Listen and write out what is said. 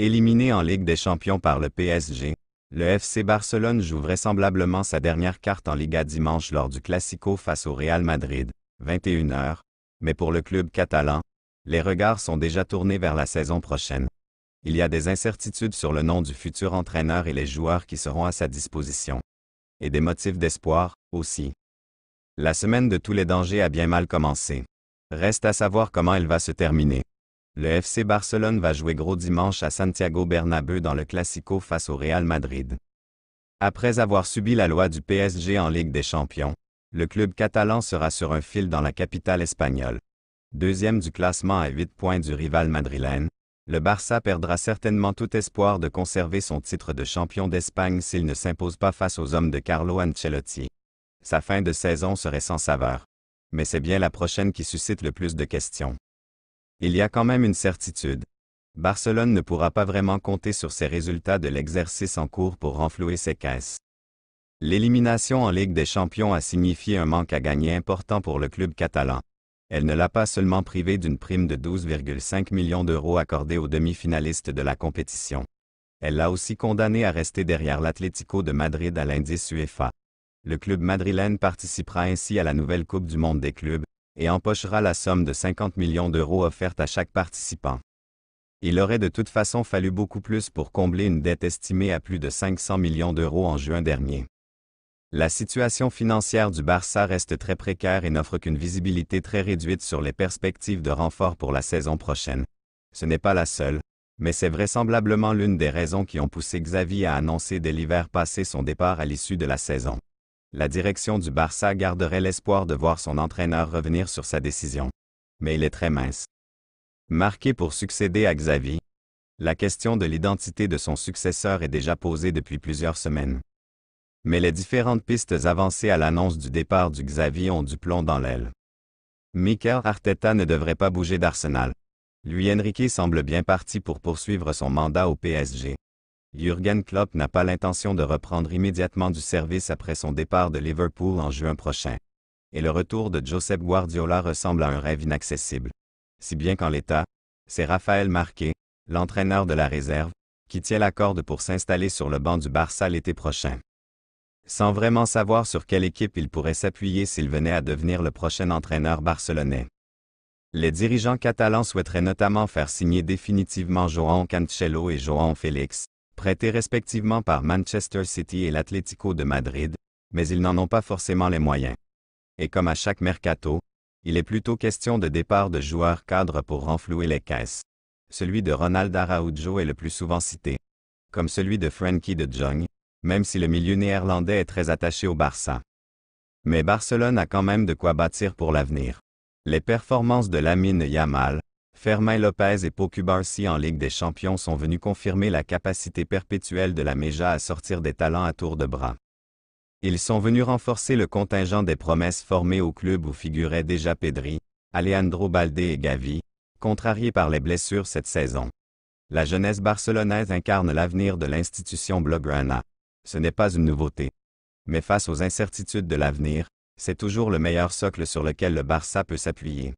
Éliminé en Ligue des Champions par le PSG, le FC Barcelone joue vraisemblablement sa dernière carte en Liga dimanche lors du Classico face au Real Madrid, 21h, mais pour le club catalan, les regards sont déjà tournés vers la saison prochaine. Il y a des incertitudes sur le nom du futur entraîneur et les joueurs qui seront à sa disposition. Et des motifs d'espoir, aussi. La semaine de tous les dangers a bien mal commencé. Reste à savoir comment elle va se terminer. Le FC Barcelone va jouer gros dimanche à Santiago Bernabeu dans le Classico face au Real Madrid. Après avoir subi la loi du PSG en Ligue des Champions, le club catalan sera sur un fil dans la capitale espagnole. Deuxième du classement à 8 points du rival madrilène, le Barça perdra certainement tout espoir de conserver son titre de champion d'Espagne s'il ne s'impose pas face aux hommes de Carlo Ancelotti. Sa fin de saison serait sans saveur. Mais c'est bien la prochaine qui suscite le plus de questions. Il y a quand même une certitude. Barcelone ne pourra pas vraiment compter sur ses résultats de l'exercice en cours pour renflouer ses caisses. L'élimination en Ligue des Champions a signifié un manque à gagner important pour le club catalan. Elle ne l'a pas seulement privé d'une prime de 12,5 millions d'euros accordée aux demi-finalistes de la compétition. Elle l'a aussi condamné à rester derrière l'Atlético de Madrid à l'indice UEFA. Le club madrilène participera ainsi à la nouvelle Coupe du monde des clubs, et empochera la somme de 50 millions d'euros offerte à chaque participant. Il aurait de toute façon fallu beaucoup plus pour combler une dette estimée à plus de 500 millions d'euros en juin dernier. La situation financière du Barça reste très précaire et n'offre qu'une visibilité très réduite sur les perspectives de renfort pour la saison prochaine. Ce n'est pas la seule, mais c'est vraisemblablement l'une des raisons qui ont poussé Xavi à annoncer dès l'hiver passé son départ à l'issue de la saison la direction du Barça garderait l'espoir de voir son entraîneur revenir sur sa décision. Mais il est très mince. Marqué pour succéder à Xavi, la question de l'identité de son successeur est déjà posée depuis plusieurs semaines. Mais les différentes pistes avancées à l'annonce du départ du Xavi ont du plomb dans l'aile. Mikel Arteta ne devrait pas bouger d'Arsenal. Lui Enrique semble bien parti pour poursuivre son mandat au PSG. Jürgen Klopp n'a pas l'intention de reprendre immédiatement du service après son départ de Liverpool en juin prochain. Et le retour de Josep Guardiola ressemble à un rêve inaccessible. Si bien qu'en l'état, c'est Raphaël Marquet, l'entraîneur de la réserve, qui tient la corde pour s'installer sur le banc du Barça l'été prochain. Sans vraiment savoir sur quelle équipe il pourrait s'appuyer s'il venait à devenir le prochain entraîneur barcelonais. Les dirigeants catalans souhaiteraient notamment faire signer définitivement João Cancelo et João Félix, prêtés respectivement par Manchester City et l'Atlético de Madrid, mais ils n'en ont pas forcément les moyens. Et comme à chaque mercato, il est plutôt question de départ de joueurs cadres pour renflouer les caisses. Celui de Ronald Araujo est le plus souvent cité. Comme celui de Frankie de Jong, même si le milieu néerlandais est très attaché au Barça. Mais Barcelone a quand même de quoi bâtir pour l'avenir. Les performances de Lamine Yamal, Fermin Lopez et Pocubarci en Ligue des champions sont venus confirmer la capacité perpétuelle de la Méja à sortir des talents à tour de bras. Ils sont venus renforcer le contingent des promesses formées au club où figuraient déjà Pedri, Alejandro Balde et Gavi, contrariés par les blessures cette saison. La jeunesse barcelonaise incarne l'avenir de l'institution Blaugrana. Ce n'est pas une nouveauté. Mais face aux incertitudes de l'avenir, c'est toujours le meilleur socle sur lequel le Barça peut s'appuyer.